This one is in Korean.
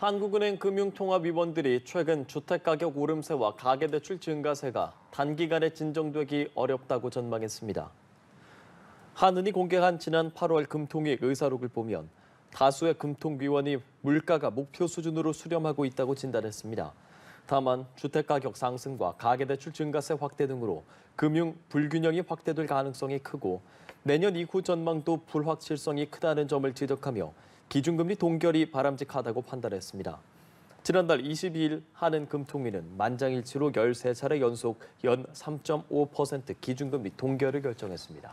한국은행 금융통화위원들이 최근 주택가격 오름세와 가계대출 증가세가 단기간에 진정되기 어렵다고 전망했습니다. 한은이 공개한 지난 8월 금통위 의사록을 보면 다수의 금통위원이 물가가 목표 수준으로 수렴하고 있다고 진단했습니다. 다만 주택가격 상승과 가계대출 증가세 확대 등으로 금융 불균형이 확대될 가능성이 크고 내년 이후 전망도 불확실성이 크다는 점을 지적하며 기준금리 동결이 바람직하다고 판단했습니다. 지난달 22일 한은 금통위는 만장일치로 13차례 연속 연 3.5% 기준금리 동결을 결정했습니다.